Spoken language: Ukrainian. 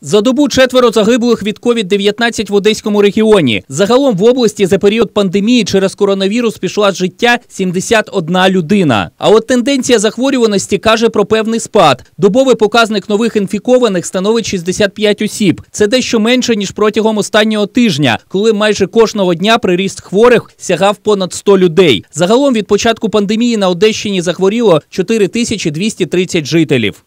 За добу четверо загиблих від COVID-19 в Одеському регіоні. Загалом в області за період пандемії через коронавірус пішла з життя 71 людина. А от тенденція захворюваності каже про певний спад. Добовий показник нових інфікованих становить 65 осіб. Це дещо менше ніж протягом останнього тижня, коли майже кожного дня приріст хворих сягав понад 100 людей. Загалом від початку пандемії на Одещині захворіло 4230 жителів.